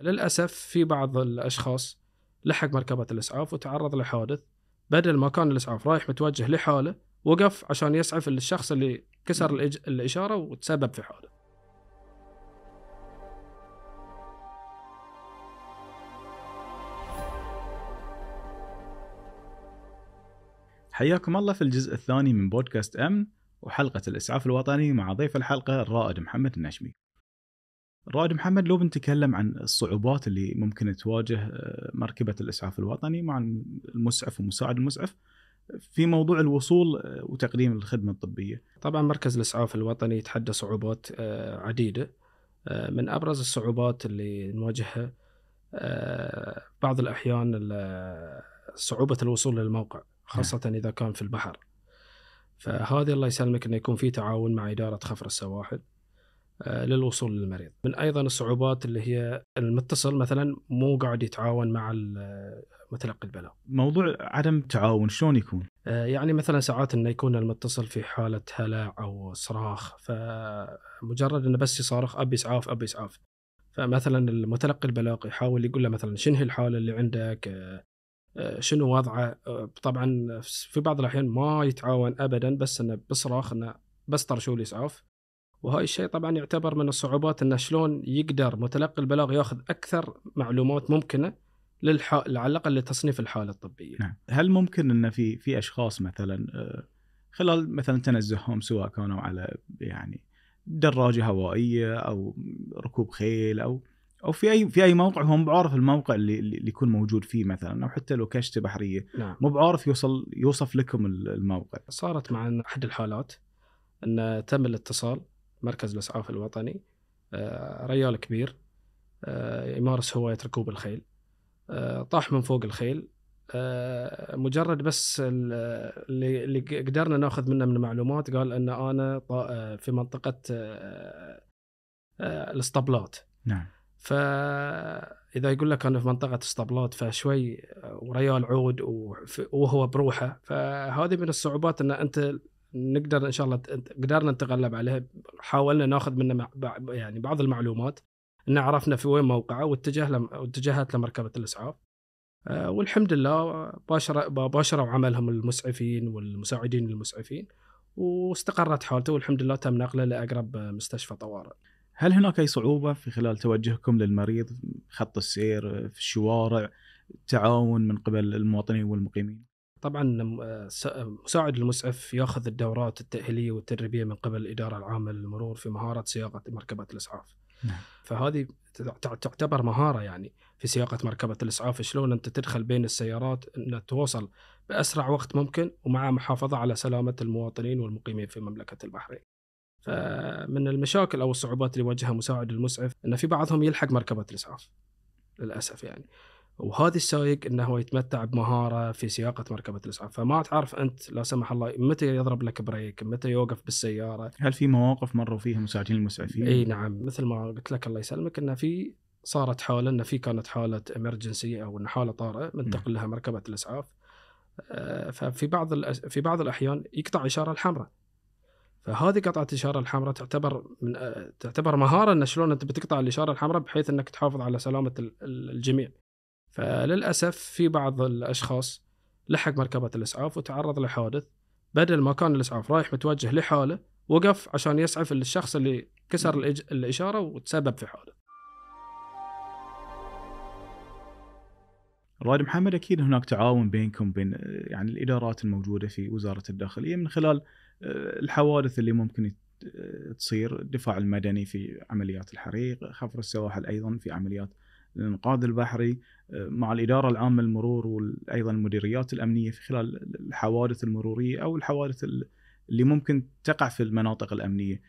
للأسف في بعض الأشخاص لحق مركبة الإسعاف وتعرض لحادث بدل ما كان الإسعاف رايح متوجه لحاله وقف عشان يسعف الشخص اللي كسر الإج... الإشارة وتسبب في حادث حياكم الله في الجزء الثاني من بودكاست أمن وحلقة الإسعاف الوطني مع ضيف الحلقة الرائد محمد النشمي رائد محمد لو بنتكلم عن الصعوبات اللي ممكن تواجه آه، مركبة الإسعاف الوطني مع المسعف ومساعد المسعف في موضوع الوصول آه، وتقديم الخدمة الطبية طبعا مركز الإسعاف الوطني يتحدى صعوبات آه، عديدة من أبرز الصعوبات اللي نواجهها بعض الأحيان صعوبة الوصول للموقع خاصة نعم. إذا كان في البحر فهذه الله يسلمك أنه يكون في تعاون مع إدارة خفر السواحل آه، للوصول للمريض من ايضا الصعوبات اللي هي المتصل مثلا مو قاعد يتعاون مع متلقي البلاغ آه، موضوع عدم التعاون شلون يكون آه، يعني مثلا ساعات انه يكون المتصل في حاله هلع او صراخ فمجرد انه بس يصارخ ابي اسعاف ابي اسعاف فمثلا المتلقي البلاغ يحاول يقول له مثلا شنو الحاله اللي عندك شنو وضعه طبعا في بعض الاحيان ما يتعاون ابدا بس انه بصراخ انه بس طرشوا لي اسعاف وهاي الشيء طبعا يعتبر من الصعوبات انه شلون يقدر متلقي البلاغ ياخذ اكثر معلومات ممكنه للح... على الاقل لتصنيف الحاله الطبيه. نعم. هل ممكن ان في في اشخاص مثلا آه، خلال مثلا تنزههم سواء كانوا على يعني دراجه هوائيه او ركوب خيل او او في اي في اي موقع هو مو بعارف الموقع اللي اللي يكون موجود فيه مثلا او حتى لو كشته بحريه نعم. مو بعارف يوصل يوصف لكم الموقع صارت مع احد الحالات ان تم الاتصال مركز الاسعاف الوطني آه، ريال كبير يمارس آه، هوايه ركوب الخيل آه، طاح من فوق الخيل مجرد بس اللي قدرنا ناخذ منه من معلومات قال ان انا في منطقه الاسطبلات نعم فاذا يقول لك انا في منطقه اسطبلات فشوي وريال عود وهو بروحه فهذه من الصعوبات ان انت نقدر ان شاء الله قدرنا نتغلب عليه حاولنا ناخذ منه يعني بعض المعلومات ان عرفنا في وين موقعه واتجه لم... واتجهت لمركبه الاسعاف آه، والحمد لله باشر باشروا عملهم المسعفين والمساعدين للمسعفين واستقرت حالته والحمد لله تم نقله لاقرب مستشفى طوارئ. هل هناك اي صعوبه في خلال توجهكم للمريض خط السير في الشوارع تعاون من قبل المواطنين والمقيمين؟ طبعا آه، آه، مساعد المسعف ياخذ الدورات التاهيليه والتدريبيه من قبل الاداره العامه للمرور في مهاره سياقه مركبه الاسعاف نعم. فهذه تعتبر مهاره يعني في سياقه مركبه الاسعاف شلون انت تدخل بين السيارات ان توصل باسرع وقت ممكن ومع محافظه على سلامه المواطنين والمقيمين في مملكه البحرين. فمن المشاكل او الصعوبات اللي يواجهها مساعد المسعف ان في بعضهم يلحق مركبه الاسعاف للاسف يعني. وهذا السايق انه هو يتمتع بمهاره في سياقه مركبه الاسعاف فما تعرف انت لا سمح الله متى يضرب لك بريك متى يوقف بالسياره هل في مواقف مروا فيها مساعدين المسعفين اي نعم مثل ما قلت لك الله يسلمك انه في صارت حاله انه في كانت حاله امرجنسي او ان حاله طارئه منتقل نعم. لها مركبه الاسعاف آه، ففي بعض في بعض الاحيان يقطع الاشاره الحمراء فهذه قطعه الاشاره الحمراء تعتبر من آه، تعتبر مهاره ان شلون انت بتقطع الاشاره الحمراء بحيث انك تحافظ على سلامه الجميع فللأسف في بعض الأشخاص لحق مركبة الإسعاف وتعرض لحادث بدل ما كان الإسعاف رايح متوجه لحاله وقف عشان يسعف الشخص اللي كسر نعم. الإشارة وتسبب في حادث رائد محمد اكيد هناك تعاون بينكم بين يعني الادارات الموجوده في وزاره الداخليه من خلال آه، الحوادث اللي ممكن آه، تصير الدفاع المدني في عمليات الحريق خفر السواحل ايضا في عمليات الانقاذ البحري آه، مع الاداره العامه للمرور وايضا المديريات الامنيه في خلال الحوادث المروريه او الحوادث اللي ممكن تقع في المناطق الامنيه.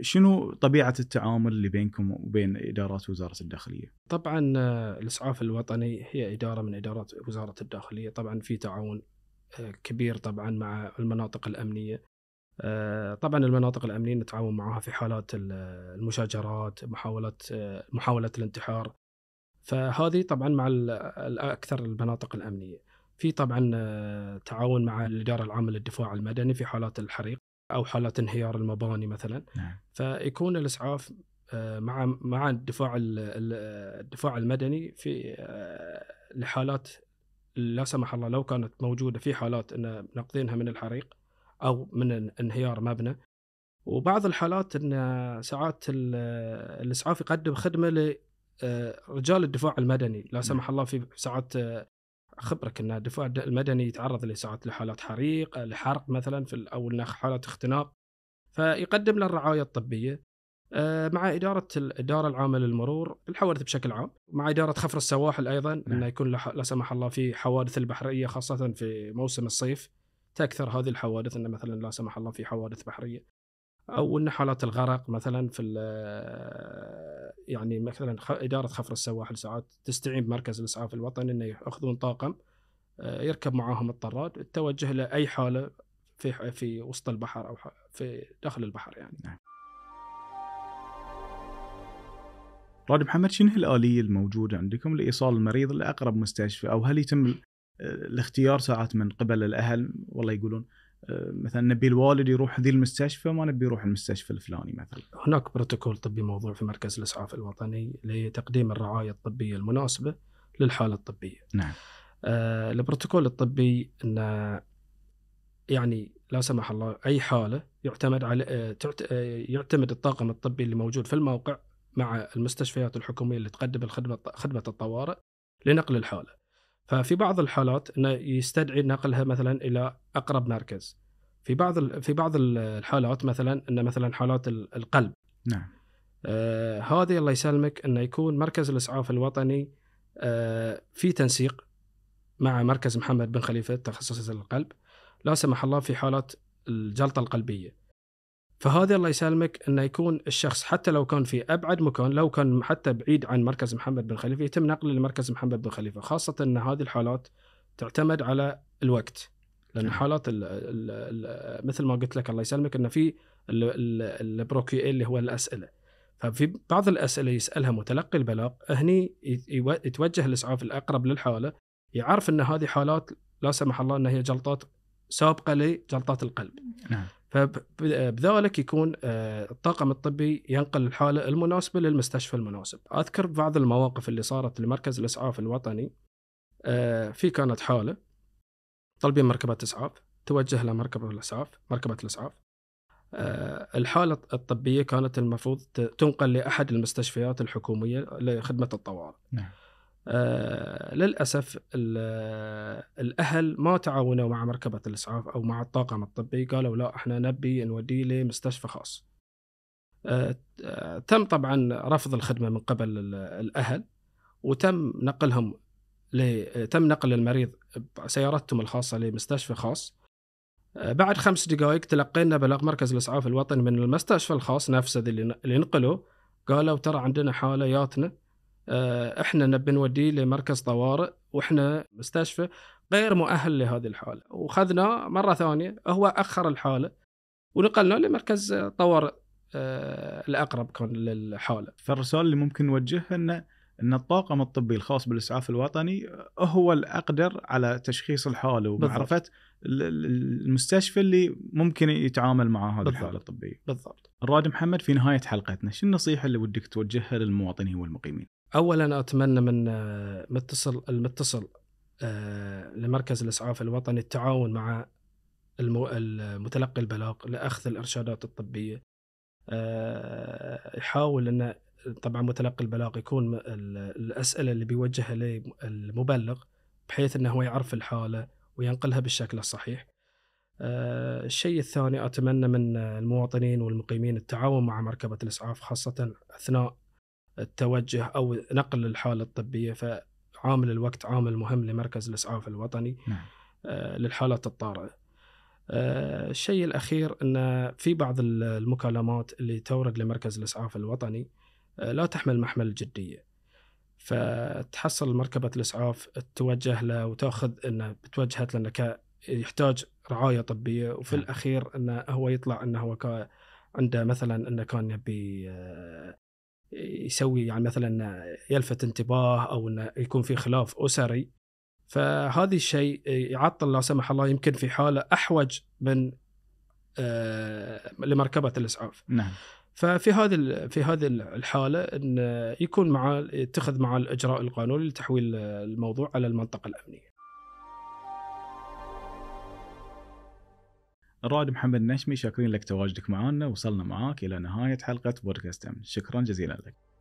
شنو طبيعه التعامل اللي بينكم وبين ادارات وزاره الداخليه؟ طبعا آه، الاسعاف الوطني هي اداره من ادارات وزاره الداخليه، طبعا في تعاون آه، كبير طبعا مع المناطق الامنيه. طبعا المناطق الامنيه نتعاون معها في حالات المشاجرات، محاولات محاوله الانتحار، فهذه طبعا مع اكثر المناطق الامنيه في طبعا آه، تعاون مع الاداره العامه للدفاع المدني في حالات الحريق او حالات انهيار المباني مثلا نعم. فيكون الاسعاف آه، مع مع الدفاع الدفاع المدني في آه، لحالات لا سمح الله لو كانت موجوده في حالات ان نقضينها من الحريق او من انهيار مبنى وبعض الحالات ان ساعات الاسعاف يقدم خدمه آه، رجال الدفاع المدني لا نعم. سمح الله في ساعات آه، خبرك ان الدفاع المدني يتعرض لساعات لحالات حريق لحرق مثلا في او حالات اختناق فيقدم له الرعايه الطبيه آه، مع إدارة الإدارة العامة للمرور الحوادث بشكل عام مع إدارة خفر السواحل أيضا نعم. أنه يكون لا سمح الله في حوادث البحرية خاصة في موسم الصيف تكثر هذه الحوادث أنه مثلا لا سمح الله في حوادث بحرية او ان حالات الغرق مثلا في آه، يعني مثلا اداره خفر السواحل ساعات تستعين بمركز الاسعاف الوطني انه ياخذون طاقم آه، يركب معاهم الطراد التوجه لاي حاله في في وسط البحر او في داخل البحر يعني. نعم. راد محمد شنو الآلية الموجودة عندكم لإيصال المريض لأقرب مستشفى أو هل يتم الاختيار آه، ساعات من قبل الأهل والله يقولون مثلا نبي الوالد يروح ذي المستشفى ما نبي يروح المستشفى الفلاني مثلا. هناك بروتوكول طبي موضوع في مركز الاسعاف الوطني لتقديم الرعايه الطبيه المناسبه للحاله الطبيه. نعم. آه البروتوكول الطبي ان يعني لا سمح الله اي حاله يعتمد على آه، آه، يعتمد الطاقم الطبي اللي موجود في الموقع مع المستشفيات الحكوميه اللي تقدم الخدمه خدمه الطوارئ لنقل الحاله. ففي بعض الحالات انه يستدعي نقلها مثلا الى اقرب مركز في بعض في بعض الحالات مثلا ان مثلا حالات القلب نعم آه هذه الله يسلمك انه يكون مركز الاسعاف الوطني آه في تنسيق مع مركز محمد بن خليفه تخصص القلب لا سمح الله في حالات الجلطه القلبيه فهذا الله يسلمك انه يكون الشخص حتى لو كان في ابعد مكان لو كان حتى بعيد عن مركز محمد بن خليفه يتم نقله لمركز محمد بن خليفه خاصه ان هذه الحالات تعتمد على الوقت لان نعم. حالات الـ الـ الـ مثل ما قلت لك الله يسلمك انه في البروكي اللي هو الاسئله ففي بعض الاسئله يسالها متلقي البلاغ هني يتوجه الاسعاف الاقرب للحاله يعرف ان هذه حالات لا سمح الله ان هي جلطات سابقه لجلطات القلب نعم. فبذلك يكون آه، الطاقم الطبي ينقل الحاله المناسبه للمستشفى المناسب. اذكر بعض المواقف اللي صارت لمركز الاسعاف الوطني آه، في كانت حاله طالبين مركبه اسعاف توجه لمركبه الاسعاف مركبه الاسعاف آه، الحالة الطبية كانت المفروض تنقل لأحد المستشفيات الحكومية لخدمة الطوارئ نعم. آه، للاسف الاهل ما تعاونوا مع مركبه الاسعاف او مع الطاقم الطبي قالوا لا احنا نبي نوديه لمستشفى خاص آه، آه، تم طبعا رفض الخدمه من قبل الاهل وتم نقلهم تم نقل المريض بسيارتهم الخاصه لمستشفى خاص بعد خمس دقائق تلقينا بلاغ مركز الاسعاف الوطني من المستشفى الخاص نفسه اللي نقله قالوا ترى عندنا حاله ياتنا آه، احنا نبي نوديه لمركز طوارئ واحنا مستشفى غير مؤهل لهذه الحاله وخذنا مره ثانيه هو اخر الحاله ونقلناه لمركز طوارئ آه، الاقرب كان للحاله. فالرساله اللي ممكن نوجهها ان ان الطاقم الطبي الخاص بالاسعاف الوطني هو الاقدر على تشخيص الحاله ومعرفه المستشفى اللي ممكن يتعامل مع هذه الحاله الطبيه. بالضبط. الراد محمد في نهايه حلقتنا، شو النصيحه اللي ودك توجهها للمواطنين والمقيمين؟ اولا اتمنى من آه، متصل المتصل آه، لمركز الاسعاف الوطني التعاون مع المتلقي البلاغ لاخذ الارشادات الطبيه آه، يحاول ان طبعا متلقي البلاغ يكون الاسئله اللي بيوجهها للمبلغ بحيث انه هو يعرف الحاله وينقلها بالشكل الصحيح. الشيء الثاني اتمنى من المواطنين والمقيمين التعاون مع مركبه الاسعاف خاصه اثناء التوجه او نقل الحاله الطبيه فعامل الوقت عامل مهم لمركز الاسعاف الوطني نعم. آه، للحالات الطارئه. آه، الشيء الاخير ان في بعض المكالمات اللي تورد لمركز الاسعاف الوطني آه، لا تحمل محمل الجديه. فتحصل مركبه الاسعاف توجه له وتاخذ انه توجهت لانه يحتاج رعايه طبيه وفي نعم. الاخير انه هو يطلع انه هو عنده مثلا انه كان يبي يسوي يعني مثلا يلفت انتباه او انه يكون في خلاف اسري فهذا الشيء يعطل لا سمح الله يمكن في حاله احوج من آه، لمركبه الاسعاف. نعم. ففي هذه في هذه الحاله ان يكون مع يتخذ مع الاجراء القانوني لتحويل الموضوع على المنطقه الامنيه. راد محمد النشمي شاكرين لك تواجدك معنا وصلنا معاك إلى نهاية حلقة بودكاست شكرا جزيلا لك